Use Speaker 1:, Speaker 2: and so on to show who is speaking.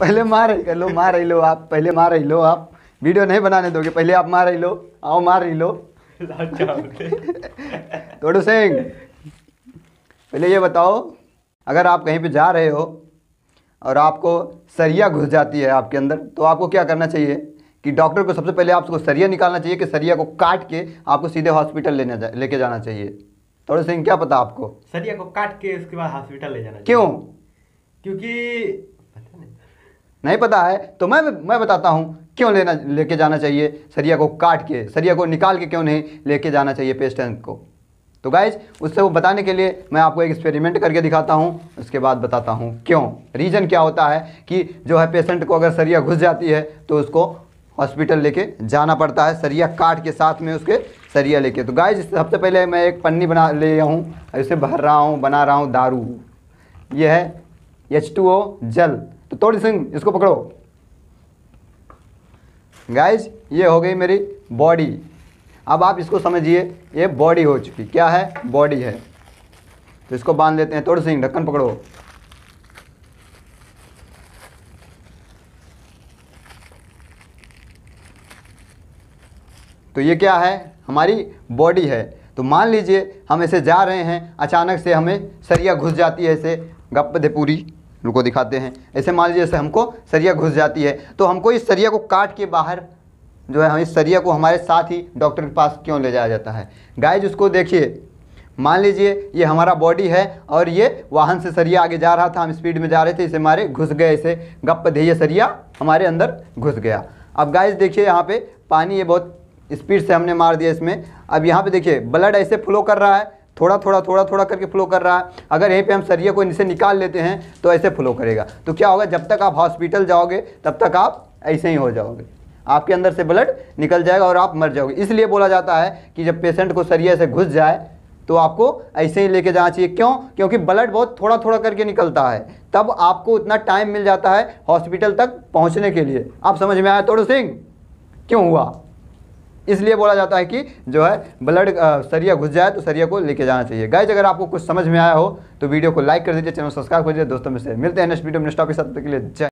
Speaker 1: पहले मार रही लो मार रही लो आप पहले मार रही लो आप वीडियो नहीं बनाने दोगे पहले आप मार रही लो आओ मार रही लो तोड़ू सिंह पहले ये बताओ अगर आप कहीं पे जा रहे हो और आपको सरिया घुस जाती है आपके अंदर तो आपको क्या करना चाहिए कि डॉक्टर को सबसे पहले आपको सरिया निकालना चाहिए कि सरिया को काट के आपको सीधे हॉस्पिटल लेने जा, लेके जाना चाहिए थोड़े सिंह क्या पता आपको सरिया को काट के उसके बाद हॉस्पिटल ले जाना क्यों क्योंकि पता नहीं नहीं पता है तो मैं मैं बताता हूँ क्यों लेना लेके जाना चाहिए सरिया को काट के सरिया को निकाल के क्यों नहीं लेके जाना चाहिए पेशेंट को तो गाइज उससे वो बताने के लिए मैं आपको एक एक्सपेरिमेंट करके दिखाता हूँ उसके बाद बताता हूँ क्यों रीज़न क्या होता है कि जो है पेशेंट को अगर सरिया घुस जाती है तो उसको हॉस्पिटल लेके जाना पड़ता है सरिया काट के साथ में उसके सरिया लेके तो गाइज सबसे पहले मैं एक पन्नी बना ले हूँ इसे भर रहा हूँ बना रहा हूँ दारू ये है एच जल तोड़ी सिंह इसको पकड़ो गाइज ये हो गई मेरी बॉडी अब आप इसको समझिए ये बॉडी हो चुकी क्या है बॉडी है तो इसको बांध लेते हैं तोड़ सिंह ढक्कन पकड़ो तो ये क्या है हमारी बॉडी है तो मान लीजिए हम ऐसे जा रहे हैं अचानक से हमें सरिया घुस जाती है ऐसे गप्पे पूरी उनको दिखाते हैं ऐसे मान लीजिए जैसे हमको सरिया घुस जाती है तो हमको इस सरिया को काट के बाहर जो है हम इस सरिया को हमारे साथ ही डॉक्टर के पास क्यों ले जाया जाता है गाइज उसको देखिए मान लीजिए ये हमारा बॉडी है और ये वाहन से सरिया आगे जा रहा था हम स्पीड में जा रहे थे इसे हमारे घुस गए इसे गप धीये सरिया हमारे अंदर घुस गया अब गाइस देखिए यहाँ पे पानी ये बहुत स्पीड से हमने मार दिया इसमें अब यहाँ पे देखिए ब्लड ऐसे फ्लो कर रहा है थोड़ा थोड़ा थोड़ा थोड़ा करके फ्लो कर रहा है अगर यहीं पे हम सरिया को इनसे निकाल लेते हैं तो ऐसे फ्लो करेगा तो क्या होगा जब तक आप हॉस्पिटल जाओगे तब तक आप ऐसे ही हो जाओगे आपके अंदर से ब्लड निकल जाएगा और आप मर जाओगे इसलिए बोला जाता है कि जब पेशेंट को सरिया से घुस जाए तो आपको ऐसे ही लेके जाना चाहिए क्यों क्योंकि ब्लड बहुत थोड़ा थोड़ा करके निकलता है तब आपको उतना टाइम मिल जाता है हॉस्पिटल तक पहुंचने के लिए आप समझ में आया तोड़ सिंह क्यों हुआ इसलिए बोला जाता है कि जो है ब्लड सरिया घुस जाए तो सरिया को लेके जाना चाहिए गाइज अगर आपको कुछ समझ में आया हो तो वीडियो को लाइक कर दीजिए चैनल सब्सक्राइब कर दीजिए दोस्तों में से मिलते हैं नेक्स्ट वीडियो में नेक्स्ट टॉपिक के लिए जय